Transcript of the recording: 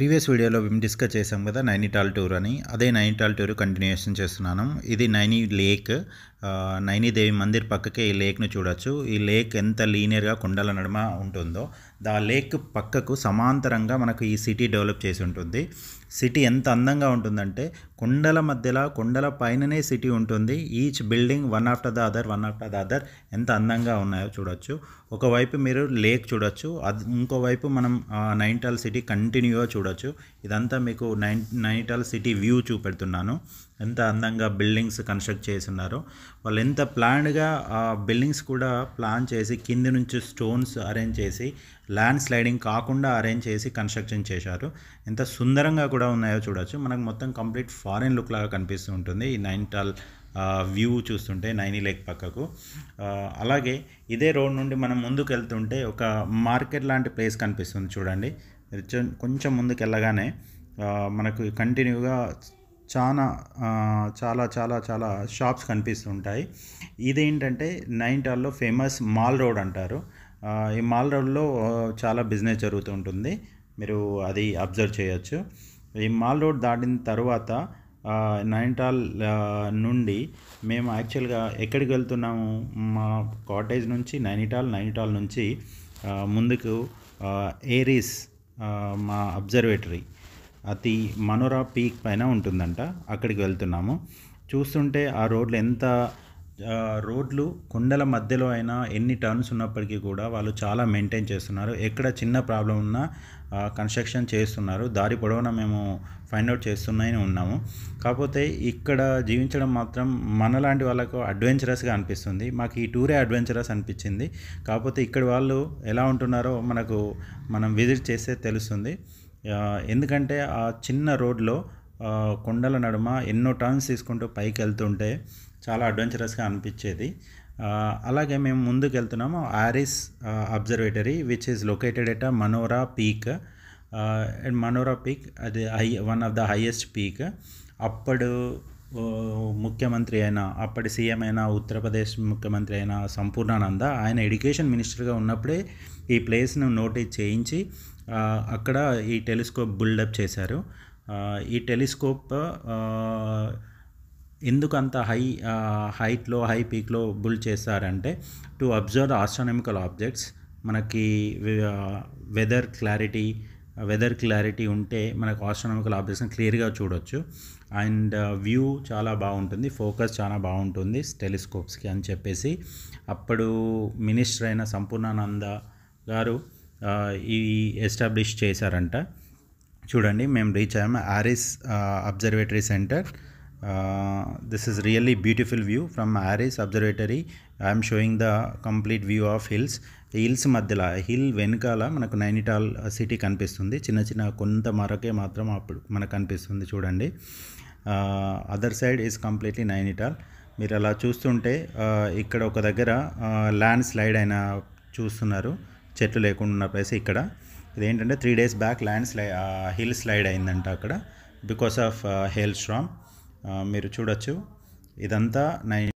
previous వీడియోలో మేము discuss చేసాం కదా నైనిటాల్ టూర్ అని అదే నైనిటాల్ టూర్ కంటిన్యూషన్ చేస్తున్నాను ఇది నైని లేక్ నైనీదేవి మందిర్ పక్కకే ఈ లేక్ను చూడొచ్చు ఈ లేక్ ఎంత లీనియర్గా కొండల నడుమ ఉంటుందో ఆ లేక్ పక్కకు సమాంతరంగా మనకు ఈ సిటీ డెవలప్ చేసి ఉంటుంది సిటీ ఎంత అందంగా ఉంటుందంటే కొండల మధ్యలో కొండల పైననే సిటీ ఉంటుంది each building one after the other one after the other ఎంత అందంగా ఉన్నాయో చూడొచ్చు ఒకవైపు మీరు లేక్ చూడొచ్చు అది ఇంకోవైపు మనం నైన్టాల్ సిటీ కంటిన్యూగా చూడొచ్చు చూడొచ్చు ఇదంతా మీకు నైన్ నైనిటాల్ సిటీ వ్యూ చూపెడుతున్నాను ఎంత అందంగా బిల్డింగ్స్ కన్స్ట్రక్ట్ చేస్తున్నారు వాళ్ళు ఎంత ప్లాన్డ్గా ఆ బిల్డింగ్స్ కూడా ప్లాన్ చేసి కింది నుంచి స్టోన్స్ అరేంజ్ చేసి ల్యాండ్ స్లైడింగ్ కాకుండా అరేంజ్ చేసి కన్స్ట్రక్షన్ చేశారు ఎంత సుందరంగా కూడా ఉన్నాయో చూడొచ్చు మనకు మొత్తం కంప్లీట్ ఫారెన్ లుక్ లాగా కనిపిస్తూ ఉంటుంది ఈ నైనిటాల్ వ్యూ చూస్తుంటే నైని లేక్ పక్కకు అలాగే ఇదే రోడ్ నుండి మనం ముందుకు వెళ్తుంటే ఒక మార్కెట్ లాంటి ప్లేస్ కనిపిస్తుంది చూడండి కొంచెం ముందుకు వెళ్ళగానే మనకు కంటిన్యూగా చాలా చాలా చాలా చాలా షాప్స్ కనిపిస్తుంటాయి ఇదేంటంటే నైన్టాల్లో ఫేమస్ మాల్ రోడ్ అంటారు ఈ మాల్ రోడ్లో చాలా బిజినెస్ జరుగుతూ ఉంటుంది మీరు అది అబ్జర్వ్ చేయొచ్చు ఈ మాల్ రోడ్ దాటిన తర్వాత నైన్టాల్ నుండి మేము యాక్చువల్గా ఎక్కడికి వెళ్తున్నాము మా కాటేజ్ నుంచి నైనిటాల్ నైనిటాల్ నుంచి ముందుకు ఏరీస్ మా అబ్జర్వేటరీ అతి మనోరా పీక్ పైన ఉంటుందంట అక్కడికి వెళ్తున్నాము చూస్తుంటే ఆ రోడ్లు ఎంత రోడ్లు కొండల మధ్యలో అయినా ఎన్ని టర్న్స్ ఉన్నప్పటికీ కూడా వాళ్ళు చాలా మెయింటైన్ చేస్తున్నారు ఎక్కడ చిన్న ప్రాబ్లం ఉన్నా కన్స్ట్రక్షన్ చేస్తున్నారు దారి పొడవునా మేము ఫైండ్ అవుట్ చేస్తున్నాయని ఉన్నాము కాకపోతే ఇక్కడ జీవించడం మాత్రం మనలాంటి వాళ్ళకు అడ్వెంచరస్గా అనిపిస్తుంది మాకు ఈ టూరే అడ్వెంచరస్ అనిపించింది కాకపోతే ఇక్కడ వాళ్ళు ఎలా ఉంటున్నారో మనకు మనం విజిట్ చేస్తే తెలుస్తుంది ఎందుకంటే ఆ చిన్న రోడ్లో కొండల నడుమ ఎన్నో టర్న్స్ తీసుకుంటూ పైకి వెళ్తుంటే చాలా అడ్వెంచరస్గా అనిపించేది అలాగే మేము ముందుకు వెళ్తున్నాము ARIES observatory which is located at Manora peak and Manora peak అది హై one of the highest peak అప్పుడు ముఖ్యమంత్రి అయిన అప్పటి సీఎం అయిన ఉత్తరప్రదేశ్ ముఖ్యమంత్రి అయిన సంపూర్ణానంద ఆయన ఎడ్యుకేషన్ మినిస్టర్గా ఉన్నప్పుడే ఈ ప్లేస్ను నోటీస్ చేయించి అక్కడ ఈ టెలిస్కోప్ బిల్డప్ చేశారు ఈ టెలిస్కోప్ ఎందుకు అంత హై హైట్లో హై పీక్లో బుల్ చేస్తారంటే టు అబ్జర్వ్ ఆస్ట్రానమికల్ ఆబ్జెక్ట్స్ మనకి వెదర్ క్లారిటీ వెదర్ క్లారిటీ ఉంటే మనకు ఆస్ట్రానమికల్ ఆబ్జెక్ట్స్ని క్లియర్గా చూడొచ్చు అండ్ వ్యూ చాలా బాగుంటుంది ఫోకస్ చాలా బాగుంటుంది టెలిస్కోప్స్కి అని చెప్పేసి అప్పుడు మినిస్టర్ అయిన సంపూర్ణానంద గారు ఈ ఎస్టాబ్లిష్ చేశారంట చూడండి మేము రీచ్ అయ్యాము ARIES observatory centre this is really beautiful view from ARIES observatory I'm showing the complete view of hills hills మధ్యలో హిల్ వెనకాల మనకు నైనిటాల్ సిటీ కనిపిస్తుంది చిన్న చిన్న కొంత మరకే మాత్రం అప్పుడు మనకు కనిపిస్తుంది చూడండి other side is completely Nainital మీరు అలా చూస్తుంటే ఇక్కడ ఒక దగ్గర ల్యాండ్ స్లైడ్ అయిన చూస్తున్నారు చెట్లు లేకుండా ఉన్న ప్లేస్ ఇక్కడ ఇదేంటంటే three days back land sly hill slide అయిందంట అక్కడ బికాస్ ఆఫ్ హెయిల్ స్ట్రామ్ మీరు చూడొచ్చు ఇదంతా నైన్